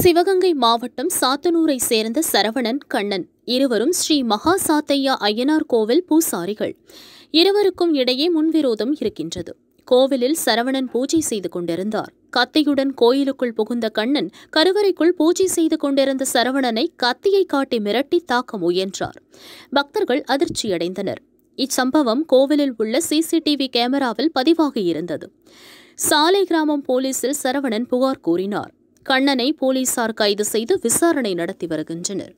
சிவகங்கை மாவட்டம் சாத்தனூரை சேர்ந்த சரவணன் கண்ணன் இருவரும் ஸ்ரீ மகா சாத்தையா ஐயனார் கோவில் பூசாரிகள் இருவருக்கும் இடையே முன்விரோதம் இருக்கின்றது கோவிலில் சரவணன் பூஜை செய்து கொண்டிருந்தார் கத்தியுடன் கோயிலுக்குள் புகுந்த கண்ணன் கருவறைக்குள் பூஜை செய்து கொண்டிருந்த சரவணனை கத்தியை காட்டி மிரட்டி தாக்க முயன்றார் பக்தர்கள் அதிர்ச்சியடைந்தனர் இச்சம்பவம் கோவிலில் உள்ள சிசிடிவி கேமராவில் பதிவாகியிருந்தது சாலை கிராமம் போலீசில் சரவணன் புகார் கூறினார் கண்ணனை போலீசார் கைது செய்து விசாரணை நடத்தி வருகின்றனர்